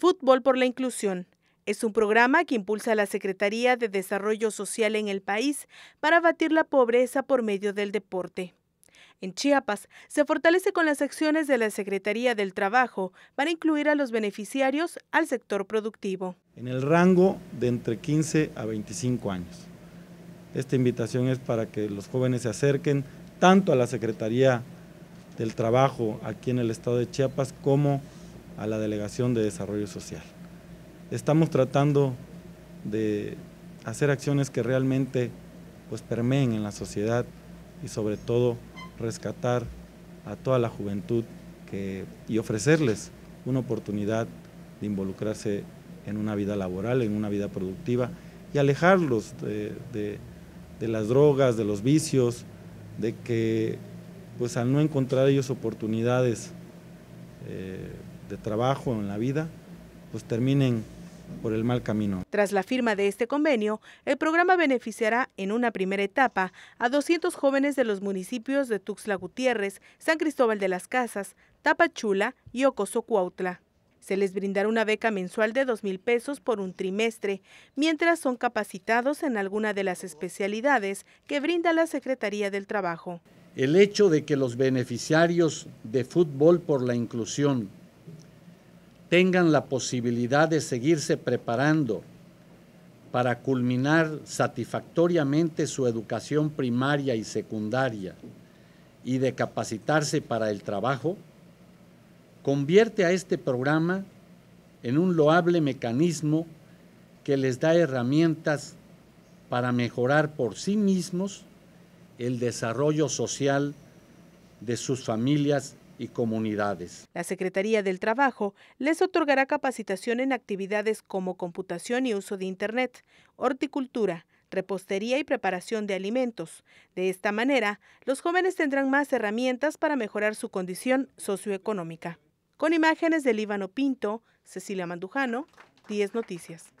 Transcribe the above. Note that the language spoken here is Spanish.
Fútbol por la Inclusión. Es un programa que impulsa la Secretaría de Desarrollo Social en el país para abatir la pobreza por medio del deporte. En Chiapas, se fortalece con las acciones de la Secretaría del Trabajo para incluir a los beneficiarios al sector productivo. En el rango de entre 15 a 25 años. Esta invitación es para que los jóvenes se acerquen tanto a la Secretaría del Trabajo aquí en el estado de Chiapas como a a la Delegación de Desarrollo Social. Estamos tratando de hacer acciones que realmente pues, permeen en la sociedad y sobre todo rescatar a toda la juventud que, y ofrecerles una oportunidad de involucrarse en una vida laboral, en una vida productiva y alejarlos de, las drogas, de los vicios, de que pues al no encontrar ellos oportunidades eh, de trabajo, en la vida, pues terminen por el mal camino. Tras la firma de este convenio, el programa beneficiará en una primera etapa a 200 jóvenes de los municipios de Tuxtla Gutiérrez, San Cristóbal de las Casas, Tapachula y Ocoso Cuautla. Se les brindará una beca mensual de 2 mil pesos por un trimestre, mientras son capacitados en alguna de las especialidades que brinda la Secretaría del Trabajo. El hecho de que los beneficiarios de fútbol por la inclusión tengan la posibilidad de seguirse preparando para culminar satisfactoriamente su educación primaria y secundaria y de capacitarse para el trabajo, convierte a este programa en un loable mecanismo que les da herramientas para mejorar por sí mismos el desarrollo social de sus familias y comunidades. La Secretaría del Trabajo les otorgará capacitación en actividades como computación y uso de Internet, horticultura, repostería y preparación de alimentos. De esta manera, los jóvenes tendrán más herramientas para mejorar su condición socioeconómica. Con imágenes de Líbano Pinto, Cecilia Mandujano, 10 Noticias.